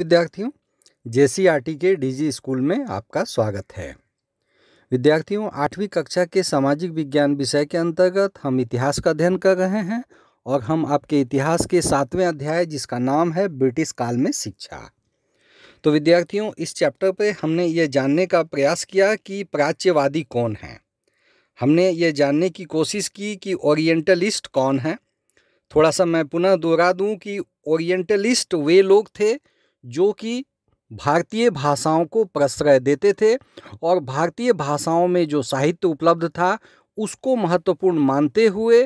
विद्यार्थियों जेसीआरटी के DG school में आपका स्वागत है विद्यार्थियों आठवीं कक्षा के सामाजिक विज्ञान विषय के अंतर्गत हम इतिहास का अध्ययन कर रहे हैं और हम आपके इतिहास के सातवें अध्याय जिसका नाम है ब्रिटिश काल में शिक्षा तो विद्यार्थियों इस चैप्टर पे हमने ये जानने का प्रयास किया कि प्राच्यवादी कौन हैं हमने ये जानने की कोशिश की कि ओरिएंटलिस्ट कौन है थोड़ा सा मैं पुनः दोहरा दूँ कि ओरिएंटलिस्ट वे लोग थे जो कि भारतीय भाषाओं को प्रश्रय देते थे और भारतीय भाषाओं में जो साहित्य उपलब्ध था उसको महत्वपूर्ण मानते हुए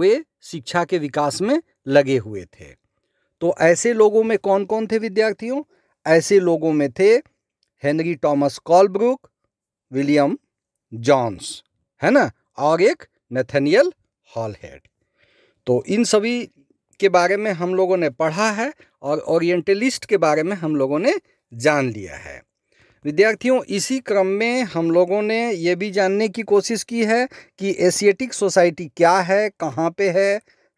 वे शिक्षा के विकास में लगे हुए थे तो ऐसे लोगों में कौन कौन थे विद्यार्थियों ऐसे लोगों में थे Henry Thomas Colebrooke William Jones है ना और एक नेथनियल हॉलहेड तो इन सभी के बारे में हम लोगों ने पढ़ा है और ओरिएंटलिस्ट के बारे में हम लोगों ने जान लिया है विद्यार्थियों इसी क्रम में हम लोगों ने ये भी जानने की कोशिश की है कि एशियाटिक सोसाइटी क्या है कहाँ पे है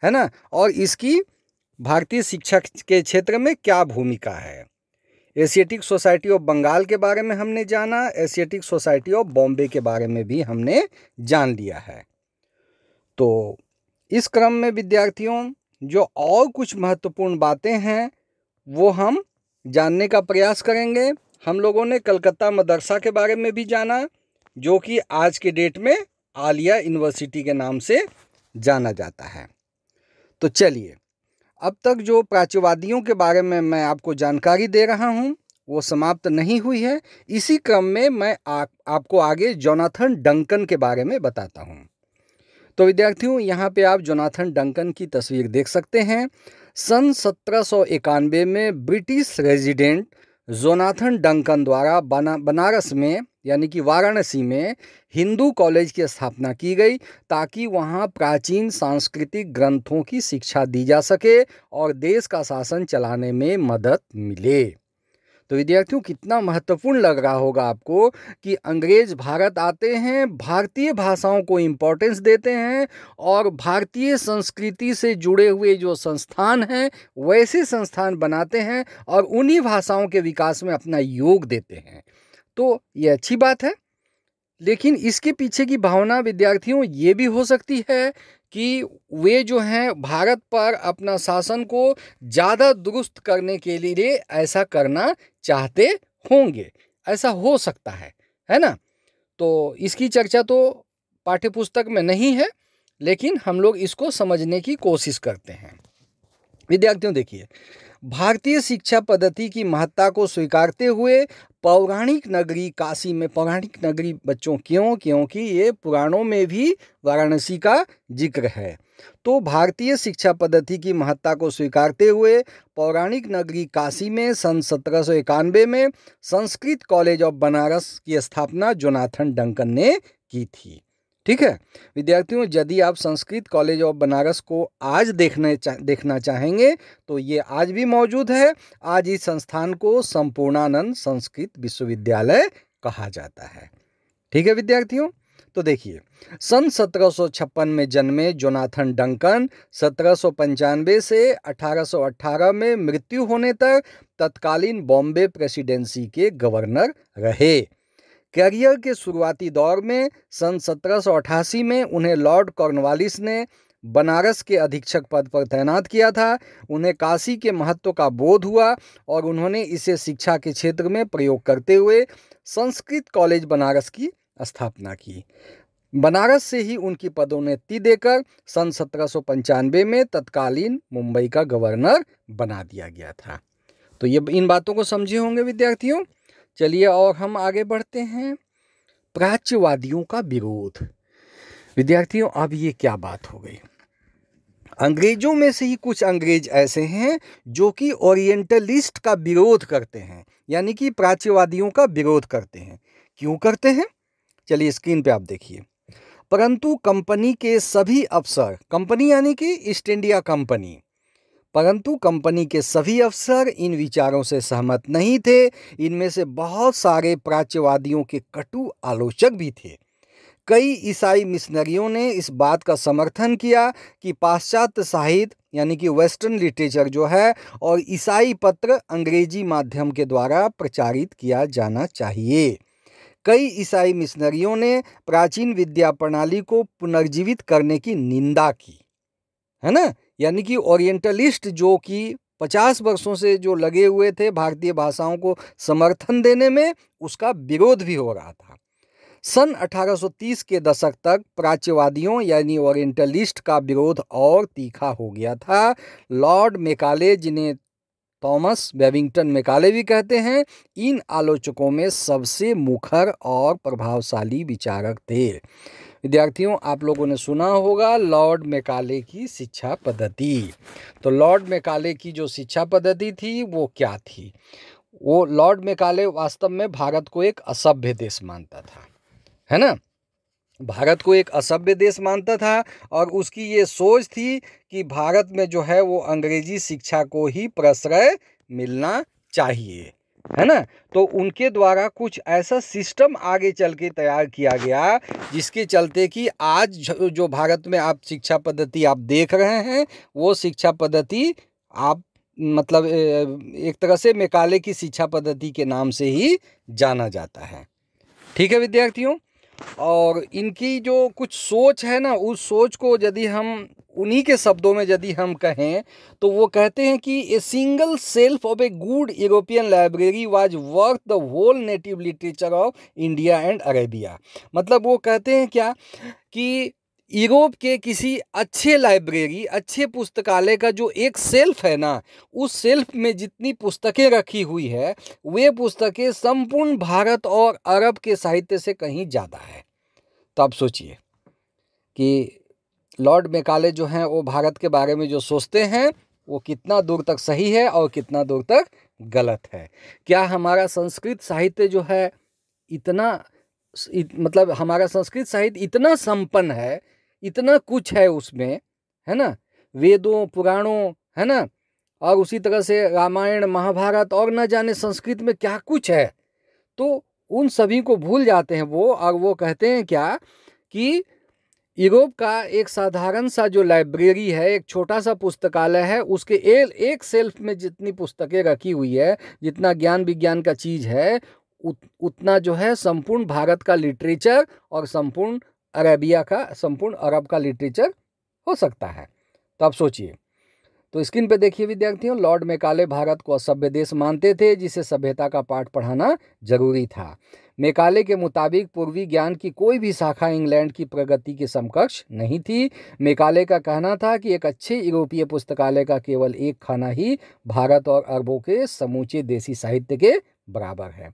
है ना और इसकी भारतीय शिक्षा के क्षेत्र में क्या भूमिका है एशियाटिक सोसाइटी ऑफ बंगाल के बारे में हमने जाना एशियाटिक सोसाइटी ऑफ बॉम्बे के बारे में भी हमने जान लिया है तो इस क्रम में विद्यार्थियों जो और कुछ महत्वपूर्ण बातें हैं वो हम जानने का प्रयास करेंगे हम लोगों ने कलकत्ता मदरसा के बारे में भी जाना जो कि आज के डेट में आलिया यूनिवर्सिटी के नाम से जाना जाता है तो चलिए अब तक जो प्राच्यवादियों के बारे में मैं आपको जानकारी दे रहा हूँ वो समाप्त नहीं हुई है इसी क्रम में मैं आ, आपको आगे जोनाथन डंकन के बारे में बताता हूँ तो विद्यार्थियों यहाँ पे आप जोनाथन डंकन की तस्वीर देख सकते हैं सन सत्रह में ब्रिटिश रेजिडेंट जोनाथन डंकन द्वारा बना बनारस में यानी कि वाराणसी में हिंदू कॉलेज की स्थापना की गई ताकि वहाँ प्राचीन सांस्कृतिक ग्रंथों की शिक्षा दी जा सके और देश का शासन चलाने में मदद मिले तो विद्यार्थियों कितना महत्वपूर्ण लग रहा होगा आपको कि अंग्रेज भारत आते हैं भारतीय भाषाओं को इम्पोर्टेंस देते हैं और भारतीय संस्कृति से जुड़े हुए जो संस्थान हैं वैसे संस्थान बनाते हैं और उन्हीं भाषाओं के विकास में अपना योग देते हैं तो ये अच्छी बात है लेकिन इसके पीछे की भावना विद्यार्थियों ये भी हो सकती है कि वे जो हैं भारत पर अपना शासन को ज़्यादा दुरुस्त करने के लिए ऐसा करना चाहते होंगे ऐसा हो सकता है है ना तो इसकी चर्चा तो पाठ्य पुस्तक में नहीं है लेकिन हम लोग इसको समझने की कोशिश करते हैं विद्यार्थियों देखिए भारतीय शिक्षा पद्धति की महत्ता को स्वीकारते हुए पौराणिक नगरी काशी में पौराणिक नगरी बच्चों क्यों क्योंकि ये पुराणों में भी वाराणसी का जिक्र है तो भारतीय शिक्षा पद्धति की महत्ता को स्वीकारते हुए पौराणिक नगरी काशी में सन सत्रह में संस्कृत कॉलेज ऑफ बनारस की स्थापना जोनाथन डंकन ने की थी ठीक है विद्यार्थियों यदि आप संस्कृत कॉलेज ऑफ बनारस को आज देखने चा, देखना चाहेंगे तो ये आज भी मौजूद है आज इस संस्थान को संपूर्णानंद संस्कृत विश्वविद्यालय कहा जाता है ठीक है विद्यार्थियों तो देखिए सन 1756 में जन्मे जोनाथन डंकन सत्रह से 1818 में मृत्यु होने तक तत्कालीन बॉम्बे प्रेसिडेंसी के गवर्नर रहे करियर के शुरुआती दौर में सन सत्रह में उन्हें लॉर्ड कॉर्नवालिस ने बनारस के अधीक्षक पद पर तैनात किया था उन्हें काशी के महत्व का बोध हुआ और उन्होंने इसे शिक्षा के क्षेत्र में प्रयोग करते हुए संस्कृत कॉलेज बनारस की स्थापना की बनारस से ही उनकी पदोन्नति देकर सन सत्रह में तत्कालीन मुंबई का गवर्नर बना दिया गया था तो ये इन बातों को समझे होंगे विद्यार्थियों चलिए और हम आगे बढ़ते हैं प्राच्यवादियों का विरोध विद्यार्थियों अब ये क्या बात हो गई अंग्रेजों में से ही कुछ अंग्रेज ऐसे हैं जो कि ओरिएंटलिस्ट का विरोध करते हैं यानी कि प्राच्यवादियों का विरोध करते हैं क्यों करते हैं चलिए स्क्रीन पे आप देखिए परंतु कंपनी के सभी अफसर कंपनी यानी कि ईस्ट इंडिया कंपनी परंतु कंपनी के सभी अफसर इन विचारों से सहमत नहीं थे इनमें से बहुत सारे प्राच्यवादियों के कटु आलोचक भी थे कई ईसाई मिशनरियों ने इस बात का समर्थन किया कि पाश्चात्य साहित्य यानी कि वेस्टर्न लिटरेचर जो है और ईसाई पत्र अंग्रेजी माध्यम के द्वारा प्रचारित किया जाना चाहिए कई ईसाई मिशनरियों ने प्राचीन विद्या प्रणाली को पुनर्जीवित करने की निंदा की है ना यानी कि ओरिएंटलिस्ट जो कि पचास वर्षों से जो लगे हुए थे भारतीय भाषाओं को समर्थन देने में उसका विरोध भी हो रहा था सन 1830 के दशक तक प्राच्यवादियों यानी ओरिएंटलिस्ट का विरोध और तीखा हो गया था लॉर्ड मेकाले जिन्हें थॉमस वेविंगटन मेकाले भी कहते हैं इन आलोचकों में सबसे मुखर और प्रभावशाली विचारक थे विद्यार्थियों आप लोगों ने सुना होगा लॉर्ड मेकाले की शिक्षा पद्धति तो लॉर्ड मेकाले की जो शिक्षा पद्धति थी वो क्या थी वो लॉर्ड मेकाले वास्तव में भारत को एक असभ्य देश मानता था है ना भारत को एक असभ्य देश मानता था और उसकी ये सोच थी कि भारत में जो है वो अंग्रेजी शिक्षा को ही प्रश्रय मिलना चाहिए है ना तो उनके द्वारा कुछ ऐसा सिस्टम आगे चल के तैयार किया गया जिसके चलते कि आज जो भारत में आप शिक्षा पद्धति आप देख रहे हैं वो शिक्षा पद्धति आप मतलब एक तरह से मेकाले की शिक्षा पद्धति के नाम से ही जाना जाता है ठीक है विद्यार्थियों और इनकी जो कुछ सोच है ना उस सोच को यदि हम उन्हीं के शब्दों में यदि हम कहें तो वो कहते हैं कि a single shelf of a good European library was worth the whole native literature of India and Arabia मतलब वो कहते हैं क्या कि यूरोप के किसी अच्छे लाइब्रेरी अच्छे पुस्तकालय का जो एक सेल्फ है ना उस सेल्फ में जितनी पुस्तकें रखी हुई है वे पुस्तकें संपूर्ण भारत और अरब के साहित्य से कहीं ज़्यादा है तो आप सोचिए कि लॉर्ड मेकाले जो हैं वो भारत के बारे में जो सोचते हैं वो कितना दूर तक सही है और कितना दूर तक गलत है क्या हमारा संस्कृत साहित्य जो है इतना इत, मतलब हमारा संस्कृत साहित्य इतना संपन्न है इतना कुछ है उसमें है ना वेदों पुराणों है ना और उसी तरह से रामायण महाभारत और न जाने संस्कृत में क्या कुछ है तो उन सभी को भूल जाते हैं वो और वो कहते हैं क्या कि यूरोप का एक साधारण सा जो लाइब्रेरी है एक छोटा सा पुस्तकालय है उसके एल एक सेल्फ में जितनी पुस्तकें रखी हुई है जितना ज्ञान विज्ञान का चीज़ है उत, उतना जो है संपूर्ण भारत का लिटरेचर और संपूर्ण अरेबिया का संपूर्ण अरब का लिटरेचर हो सकता है तो आप सोचिए तो स्क्रीन पे देखिए विद्यार्थियों लॉर्ड मेकाले भारत को असभ्य देश मानते थे जिसे सभ्यता का पाठ पढ़ाना जरूरी था मेकाले के मुताबिक पूर्वी ज्ञान की कोई भी शाखा इंग्लैंड की प्रगति के समकक्ष नहीं थी मेकाले का कहना था कि एक अच्छे यूरोपीय पुस्तकालय का केवल एक खाना ही भारत और अरबों के समूचे देसी साहित्य के बराबर है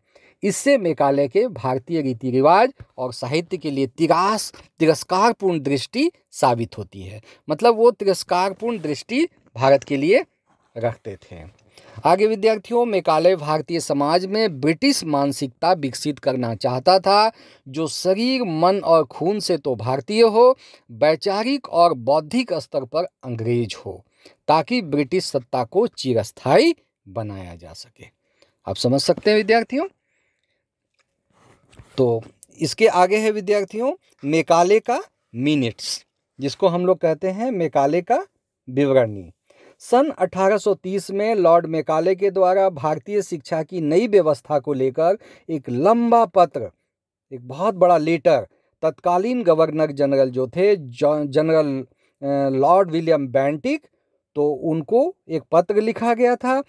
इससे मेकाले के भारतीय रीति रिवाज और साहित्य के लिए तिरास तिरस्कारपूर्ण दृष्टि साबित होती है मतलब वो तिरस्कारपूर्ण दृष्टि भारत के लिए रखते थे आगे विद्यार्थियों मेकाले भारतीय समाज में ब्रिटिश मानसिकता विकसित करना चाहता था जो शरीर मन और खून से तो भारतीय हो वैचारिक और बौद्धिक स्तर पर अंग्रेज हो ताकि ब्रिटिश सत्ता को चिरस्थायी बनाया जा सके आप समझ सकते हैं विद्यार्थियों तो इसके आगे है विद्यार्थियों मेकाले का मिनट्स जिसको हम लोग कहते हैं मेकाले का विवरणी सन 1830 में लॉर्ड मेकाले के द्वारा भारतीय शिक्षा की नई व्यवस्था को लेकर एक लंबा पत्र एक बहुत बड़ा लेटर तत्कालीन गवर्नर जनरल जो थे जनरल लॉर्ड विलियम बैंटिक तो उनको एक पत्र लिखा गया था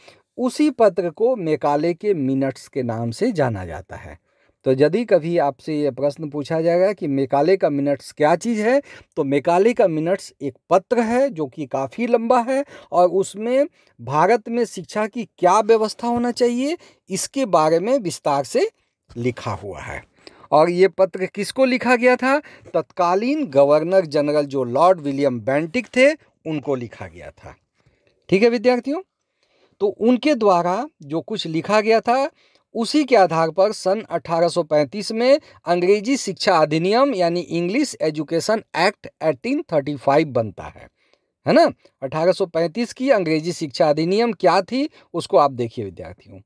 उसी पत्र को मेकाले के मिनट्स के नाम से जाना जाता है तो यदि कभी आपसे ये प्रश्न पूछा जाएगा कि मेकाले का मिनट्स क्या चीज़ है तो मेकाले का मिनट्स एक पत्र है जो कि काफ़ी लंबा है और उसमें भारत में शिक्षा की क्या व्यवस्था होना चाहिए इसके बारे में विस्तार से लिखा हुआ है और ये पत्र किसको लिखा गया था तत्कालीन गवर्नर जनरल जो लॉर्ड विलियम बैंटिक थे उनको लिखा गया था ठीक है विद्यार्थियों तो उनके द्वारा जो कुछ लिखा गया था उसी के आधार पर सन 1835 में अंग्रेजी शिक्षा अधिनियम यानी इंग्लिश एजुकेशन एक्ट 1835 बनता है है ना 1835 की अंग्रेजी शिक्षा अधिनियम क्या थी उसको आप देखिए विद्यार्थियों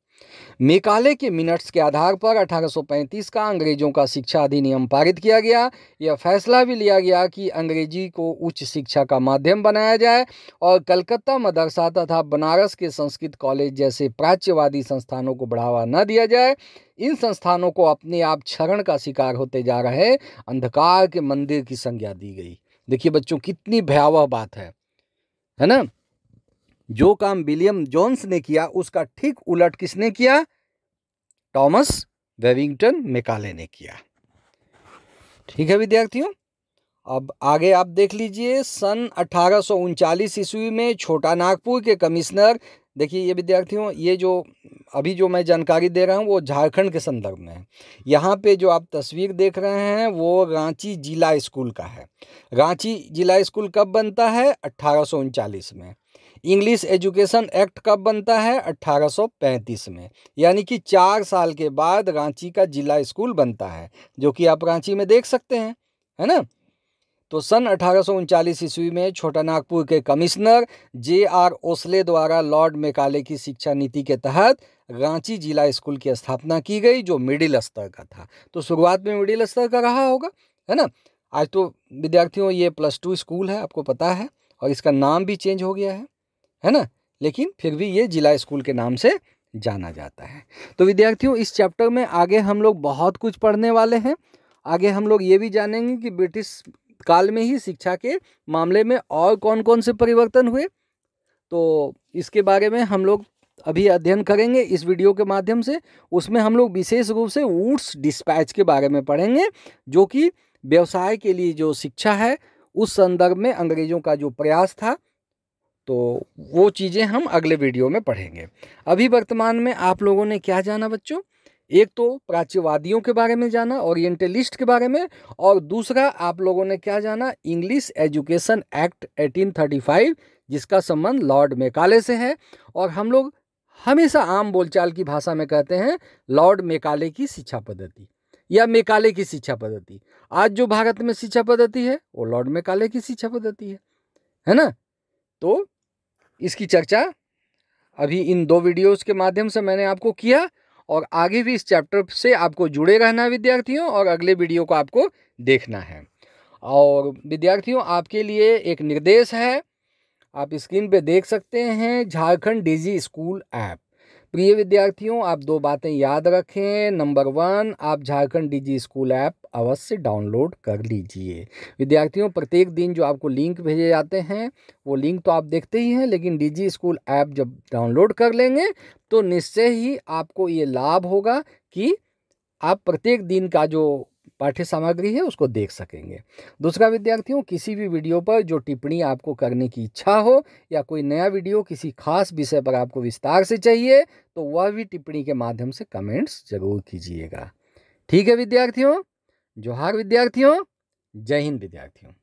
मेकाले के मिनट्स के आधार पर 1835 का अंग्रेजों का शिक्षा अधिनियम पारित किया गया यह फैसला भी लिया गया कि अंग्रेजी को उच्च शिक्षा का माध्यम बनाया जाए और कलकत्ता मदरसा तथा बनारस के संस्कृत कॉलेज जैसे प्राच्यवादी संस्थानों को बढ़ावा न दिया जाए इन संस्थानों को अपने आप क्षरण का शिकार होते जा रहे अंधकार के मंदिर की संज्ञा दी गई देखिए बच्चों कितनी भयावह बात है है ना जो काम विलियम जोन्स ने किया उसका ठीक उलट किसने किया टॉमस वेविंगटन मेकाले ने किया ठीक है विद्यार्थियों अब आगे आप देख लीजिए सन अठारह ईस्वी में छोटा नागपुर के कमिश्नर देखिए ये विद्यार्थियों ये जो अभी जो मैं जानकारी दे रहा हूँ वो झारखंड के संदर्भ में है यहाँ पे जो आप तस्वीर देख रहे हैं वो रांची जिला स्कूल का है रांची जिला स्कूल कब बनता है अट्ठारह में इंग्लिश एजुकेशन एक्ट कब बनता है 1835 में यानी कि चार साल के बाद रांची का जिला स्कूल बनता है जो कि आप रांची में देख सकते हैं है ना तो सन अठारह ईस्वी में छोटा नागपुर के कमिश्नर जे आर ओसले द्वारा लॉर्ड मेकाले की शिक्षा नीति के तहत रांची जिला स्कूल की स्थापना की गई जो मिडिल स्तर का था तो शुरुआत में मिडिल स्तर का रहा होगा है ना आज तो विद्यार्थियों ये प्लस टू स्कूल है आपको पता है और इसका नाम भी चेंज हो गया है है ना लेकिन फिर भी ये जिला स्कूल के नाम से जाना जाता है तो विद्यार्थियों इस चैप्टर में आगे हम लोग बहुत कुछ पढ़ने वाले हैं आगे हम लोग ये भी जानेंगे कि ब्रिटिश काल में ही शिक्षा के मामले में और कौन कौन से परिवर्तन हुए तो इसके बारे में हम लोग अभी अध्ययन करेंगे इस वीडियो के माध्यम से उसमें हम लोग विशेष रूप से वूड्स डिस्पैच के बारे में पढ़ेंगे जो कि व्यवसाय के लिए जो शिक्षा है उस संदर्भ में अंग्रेज़ों का जो प्रयास था तो वो चीज़ें हम अगले वीडियो में पढ़ेंगे अभी वर्तमान में आप लोगों ने क्या जाना बच्चों एक तो प्राच्यवादियों के बारे में जाना ओरिएंटलिस्ट के बारे में और दूसरा आप लोगों ने क्या जाना इंग्लिश एजुकेशन एक्ट 1835 जिसका संबंध लॉर्ड मेकाले से है और हम लोग हमेशा आम बोलचाल की भाषा में कहते हैं लॉर्ड मेकाले की शिक्षा पद्धति या मेकाले की शिक्षा पद्धति आज जो भारत में शिक्षा पद्धति है वो लॉर्ड मेकाले की शिक्षा पद्धति है है ना तो इसकी चर्चा अभी इन दो वीडियोस के माध्यम से मैंने आपको किया और आगे भी इस चैप्टर से आपको जुड़े रहना है विद्यार्थियों और अगले वीडियो को आपको देखना है और विद्यार्थियों आपके लिए एक निर्देश है आप स्क्रीन पे देख सकते हैं झारखंड डीजी स्कूल ऐप प्रिय विद्यार्थियों आप दो बातें याद रखें नंबर वन आप झारखंड डीजी स्कूल ऐप अवश्य डाउनलोड कर लीजिए विद्यार्थियों प्रत्येक दिन जो आपको लिंक भेजे जाते हैं वो लिंक तो आप देखते ही हैं लेकिन डीजी स्कूल ऐप जब डाउनलोड कर लेंगे तो निश्चय ही आपको ये लाभ होगा कि आप प्रत्येक दिन का जो पाठ्य सामग्री है उसको देख सकेंगे दूसरा विद्यार्थियों किसी भी वीडियो पर जो टिप्पणी आपको करने की इच्छा हो या कोई नया वीडियो किसी खास विषय पर आपको विस्तार से चाहिए तो वह भी टिप्पणी के माध्यम से कमेंट्स जरूर कीजिएगा ठीक है विद्यार्थियों जोहार विद्यार्थियों जय हिंद विद्यार्थियों